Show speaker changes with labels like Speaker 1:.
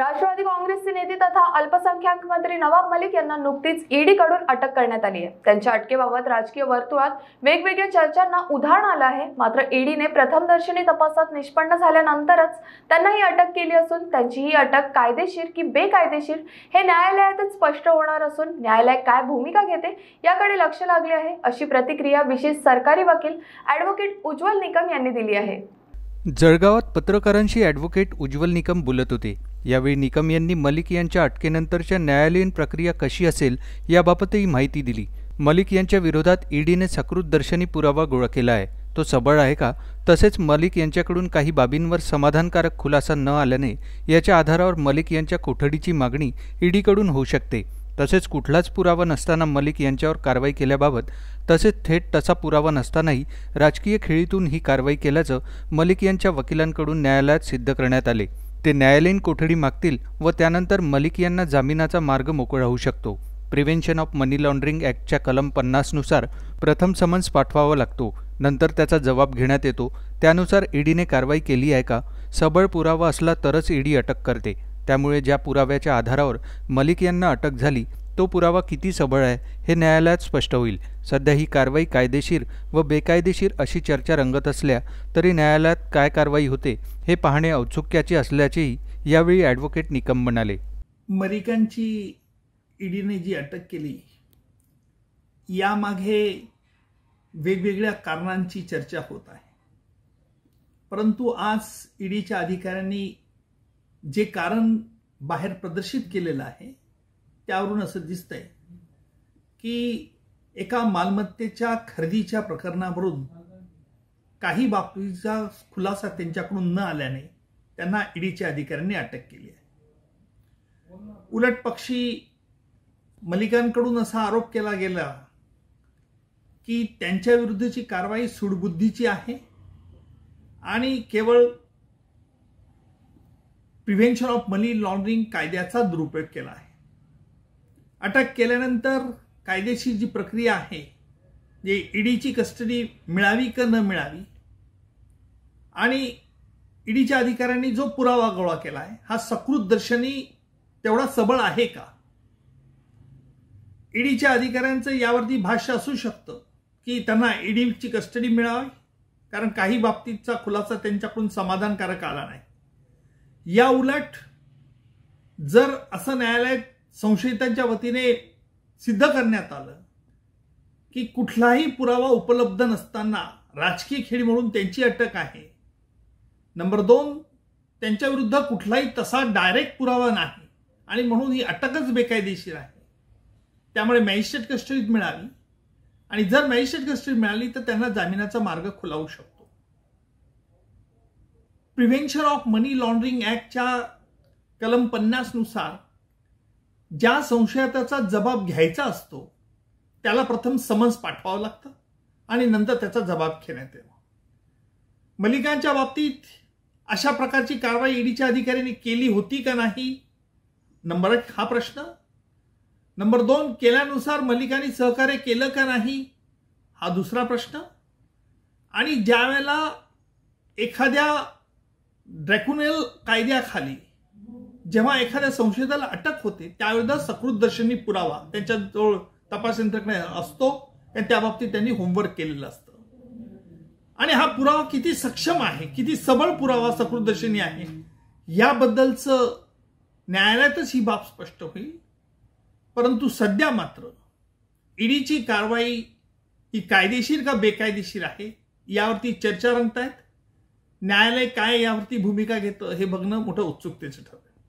Speaker 1: राष्ट्रवादी काँग्रेसचे नेते तथा अल्पसंख्याक मंत्री नवाब मलिक यांना नुकतीच ईडीकडून e अटक करण्यात आली आहे त्यांच्या अटकेबाबत राजकीय वर्तुळात वेगवेगळ्या चर्चांना उधाण आलं आहे मात्र ईडीने e प्रथमदर्शनी तपासात निष्पन्न झाल्यानंतरच त्यांना ही अटक केली असून त्यांची ही अटक कायदेशीर की बेकायदेशीर हे न्यायालयातच स्पष्ट होणार असून न्यायालय काय भूमिका घेते याकडे लक्ष लागले आहे अशी प्रतिक्रिया विशेष सरकारी वकील ॲडव्होकेट उज्ज्वल निकम यांनी दिली आहे जळगावात पत्रकारांशी ॲडव्होकेट उज्ज्वल निकम बोलत होते यावेळी निकम यांनी मलिक यांच्या अटकेनंतरच्या न्यायालयीन प्रक्रिया कशी असेल याबाबतही माहिती दिली मलिक यांच्या विरोधात ईडीने सकृत दर्शनी पुरावा गोळा केला आहे तो सबळ आहे का तसेच मलिक यांच्याकडून काही बाबींवर समाधानकारक खुलासा न आल्याने याच्या आधारावर मलिक यांच्या कोठडीची मागणी ईडीकडून होऊ शकते तसेच कुठलाच पुरावा नसताना मलिक यांच्यावर कारवाई केल्याबाबत तसेच थेट तसा पुरावा नसतानाही राजकीय खेळीतून ही कारवाई केल्याचं मलिक यांच्या वकिलांकडून न्यायालयात सिद्ध करण्यात आले ते न्यायालयीन कोठडी मागतील व त्यानंतर मलिक यांना जामिनाचा मार्ग मोकळा होऊ शकतो प्रिव्हेन्शन ऑफ मनी लॉन्ड्रिंग ॲक्टच्या कलम पन्नासनुसार प्रथम समन्स पाठवावा लागतो नंतर त्याचा जबाब घेण्यात येतो त्यानुसार ईडीने कारवाई केली आहे का सबळ पुरावा असला तरच ईडी अटक करते त्यामुळे ज्या पुराव्याच्या आधारावर मलिक यांना अटक झाली तो पुरावा किती सबळ आहे हे न्यायालयात स्पष्ट होईल सध्या ही कारवाई कायदेशीर व बेकायदेशीर अशी चर्चा रंगत असल्या तरी न्यायालयात काय कारवाई होते हे पाहणे औत्सुक्याचे असल्याचेही यावेळी ॲडव्होकेट निकम म्हणाले
Speaker 2: मरिकांची ईडीने जी अटक केली यामागे वेगवेगळ्या कारणांची चर्चा होत आहे परंतु आज ईडीच्या अधिकाऱ्यांनी जे कारण बाहेर प्रदर्शित केलेलं आहे त्यावरून असं दिसतंय की एका मालमत्तेच्या खरेदीच्या प्रकरणावरून काही बाबतीचा खुलासा त्यांच्याकडून न आल्याने त्यांना ईडीच्या अधिकाऱ्यांनी अटक केली आहे उलट पक्षी मलिकांकडून असा आरोप केला गेला की त्यांच्या विरुद्धची कारवाई सुडबुद्धीची आहे आणि केवळ प्रिव्हेन्शन ऑफ मनी लॉन्ड्रिंग कायद्याचा दुरुपयोग केला आहे अटक केल्यानंतर कायदेशीर जी प्रक्रिया आहे जे ईडीची कस्टडी मिळावी का न मिळावी आणि ईडीच्या अधिकाऱ्यांनी जो पुरावा गोळा केला आहे हा सकृत दर्शनी तेवढा सबळ आहे का ईडीच्या अधिकाऱ्यांचं यावरती भाष्य असू शकतं की त्यांना ईडीची कस्टडी मिळावी कारण काही बाबतीतचा खुलासा त्यांच्याकडून समाधानकारक आला नाही या उलट जर असं न्यायालयात संशयितांच्या वतीने सिद्ध करण्यात आलं की कुठलाही पुरावा उपलब्ध नसताना राजकीय खेळी म्हणून त्यांची अटक आहे नंबर दोन त्यांच्याविरुद्ध कुठलाही तसा डायरेक्ट पुरावा नाही आणि म्हणून ही अटकच बेकायदेशीर आहे त्यामुळे मॅजिस्ट्रेट कस्टडीत मिळाली आणि जर मॅजिस्ट्रेट कस्टडी मिळाली तर त्यांना जामिनाचा मार्ग खुलावू शकतो प्रिव्हेन्शन ऑफ मनी लॉन्ड्रिंग ऍक्टच्या कलम पन्नासनुसार ज्या संशयाचा जबाब घ्यायचा असतो त्याला प्रथम समन्स पाठवावं लागतं आणि नंतर त्याचा जबाब घेण्यात येतो मलिकांच्या बाबतीत अशा प्रकारची कारवाई ईडीच्या अधिकाऱ्यांनी केली होती का नाही नंबर एक हा प्रश्न नंबर दोन केल्यानुसार मलिकांनी सहकार्य केलं का नाही हा दुसरा प्रश्न आणि ज्या वेळेला एखाद्या ड्रॅक्युनेल कायद्याखाली जेव्हा एखाद्या संशयिताला अटक होते त्यावेळेला सकृतदर्शनी पुरावा त्यांच्याजवळ तपास यंत्रकडे असतो आणि त्याबाबतीत त्यांनी होमवर्क केलेलं असतं आणि हा पुरावा किती सक्षम आहे किती सबळ पुरावा सकृतदर्शनी आहे याबद्दलचं न्यायालयातच ही बाब स्पष्ट होईल परंतु सध्या मात्र ईडीची कारवाई ही कायदेशीर का बेकायदेशीर आहे यावरती चर्चा रंगतायत न्यायालय काय यावरती भूमिका घेतं हे बघणं मोठं उत्सुकतेचं ठरतं